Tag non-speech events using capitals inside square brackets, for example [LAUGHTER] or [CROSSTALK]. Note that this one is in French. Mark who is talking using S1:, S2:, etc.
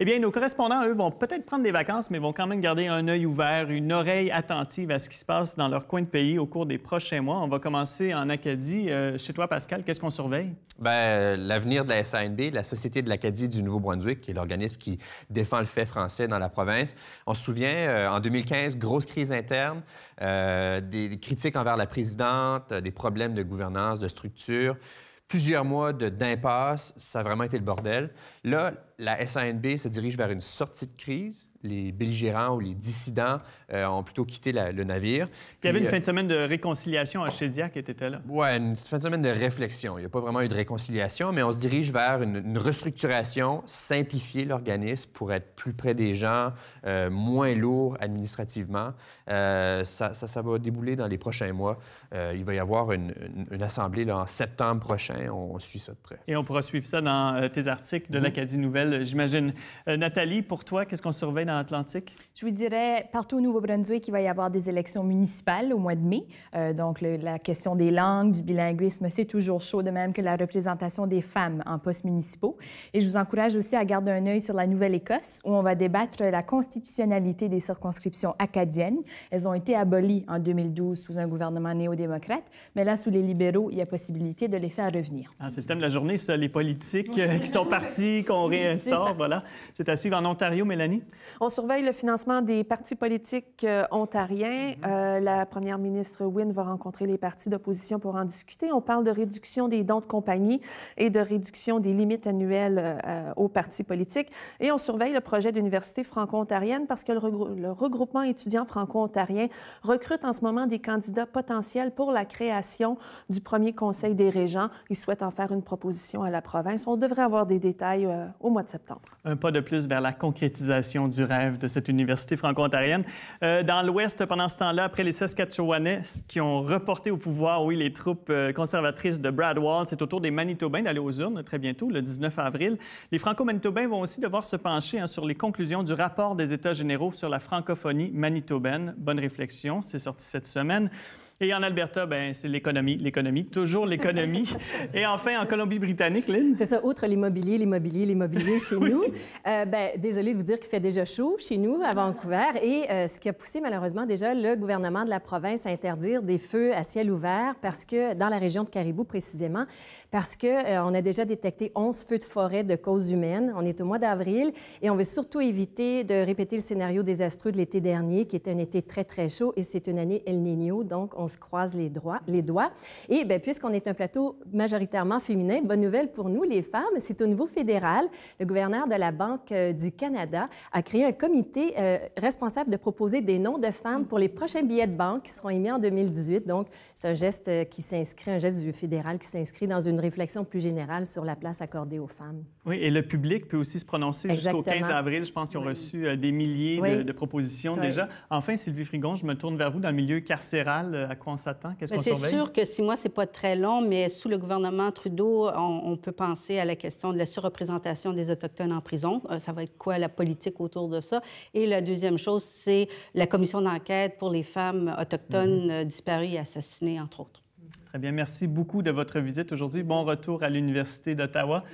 S1: eh bien, nos correspondants, eux, vont peut-être prendre des vacances, mais vont quand même garder un œil ouvert, une oreille attentive à ce qui se passe dans leur coin de pays au cours des prochains mois. On va commencer en Acadie. Euh, chez toi, Pascal, qu'est-ce
S2: qu'on surveille? Bien, euh, l'avenir de la SANB, la Société de l'Acadie du Nouveau-Brunswick, qui est l'organisme qui défend le fait français dans la province. On se souvient, euh, en 2015, grosse crise interne, des critiques envers la présidente, des problèmes de gouvernance, de structure plusieurs mois d'impasse, ça a vraiment été le bordel. Là, la SANB se dirige vers une sortie de crise, les belligérants ou les dissidents euh, ont plutôt quitté le navire. il y avait une euh, fin de semaine de réconciliation à Chédia qui était là. Oui, une fin de semaine de réflexion. Il n'y a pas vraiment eu de réconciliation, mais on se dirige vers une, restructuration, simplifier l'organisme pour être plus près des gens, euh, moins lourd administrativement. Ça, va débouler dans les prochains mois. il va y avoir une, assemblée en septembre prochain. On, on, suit ça de près.
S1: Et on pourra suivre ça dans tes articles de mhm. l'Acadie Nouvelle, j'imagine. Nathalie, pour toi, qu'est-ce qu'on surveille dans l'Atlantique?
S3: Je vous dirais, partout au Nouveau-Brunswick, il va y avoir des élections municipales au mois de mai. Euh, donc, la question des langues, du bilinguisme, c'est toujours chaud, de même que la représentation des femmes en postes municipaux. Et je vous encourage aussi à garder un œil sur la Nouvelle-Écosse, où on va débattre la constitutionnalité des circonscriptions acadiennes. Elles ont été abolies en 2012 sous un gouvernement néo-démocrate, mais là, sous les libéraux, il y a possibilité de les faire revenir.
S1: Ah, c'est le thème de la journée, ça, les politiques euh, qui sont [LAUGHS] partis, qu'on réinstaure, voilà. C'est à suivre en Ontario, Mélanie?
S4: On surveille le financement des partis politiques euh, ontariens. Mm-hmm. Euh, la première ministre Wynne va rencontrer les partis d'opposition pour en discuter. On parle de réduction des dons de compagnie et de réduction des limites annuelles euh, aux partis politiques. Et on surveille le projet d'université franco-ontarienne parce que le, le regroupement étudiant franco-ontarien recrute en ce moment des candidats potentiels pour la création du premier conseil des régents. Ils souhaitent en faire une proposition à la province. On devrait avoir des détails au mois de septembre.
S1: Un pas de plus vers la concrétisation du de cette université franco-ontarienne. Euh, dans l'Ouest, pendant ce temps-là, après les Saskatchewanais qui ont reporté au pouvoir, oui, les troupes euh, conservatrices de Brad Wall, c'est au tour des Manitobains d'aller aux urnes très bientôt, le 19 avril. Les franco-manitobains vont aussi devoir se pencher hein, sur les conclusions du rapport des États généraux sur la francophonie manitobaine. Bonne réflexion, c'est sorti cette semaine. Et en Alberta, ben, c'est l'économie, l'économie, toujours l'économie.
S5: [LAUGHS] Et enfin, en Colombie-Britannique, Lynn? C'est ça, outre l'immobilier, l'immobilier, l'immobilier chez nous. Euh, ben, désolée de vous dire qu'il fait déjà chaud chez nous, à Vancouver. Et euh, ce qui a poussé malheureusement déjà le gouvernement de la province à interdire des feux à ciel ouvert, parce que, dans la région de Caribou précisément, parce qu'on euh, on a déjà détecté 11 feux de forêt de cause humaine. On est au mois d'avril et on veut surtout éviter de répéter le scénario désastreux de l'été dernier, qui était un été très, très chaud. Et c'est une année El Niño, donc on se croisent les, droits, les doigts. Et ben, puisqu'on est un plateau majoritairement féminin, bonne nouvelle pour nous, les femmes, c'est au niveau fédéral. Le gouverneur de la Banque euh, du Canada a créé un comité euh, responsable de proposer des noms de femmes pour les prochains billets de banque qui seront émis en 2018. Donc, c'est un geste euh, qui s'inscrit, un geste du fédéral qui s'inscrit dans une réflexion plus générale sur la place accordée aux femmes.
S1: Oui, et le public peut aussi se prononcer jusqu'au 15 avril. Je pense qu'ils ont reçu des milliers de, propositions déjà. Enfin, Sylvie Frigon, je me tourne vers vous dans le milieu carcéral à quoi on s'attend? Qu'est-ce ben, qu'on surveille? C'est sûr
S5: que six mois, c'est pas très long, mais sous le gouvernement Trudeau, on, peut penser à la question de la surreprésentation des Autochtones en prison. Euh, ça va être quoi la politique autour de ça? Et la deuxième chose, c'est la commission d'enquête pour les femmes autochtones mhm. euh, disparues et assassinées, entre autres.
S1: Très bien. Merci beaucoup de votre visite aujourd'hui. Bon retour à l'Université d'Ottawa.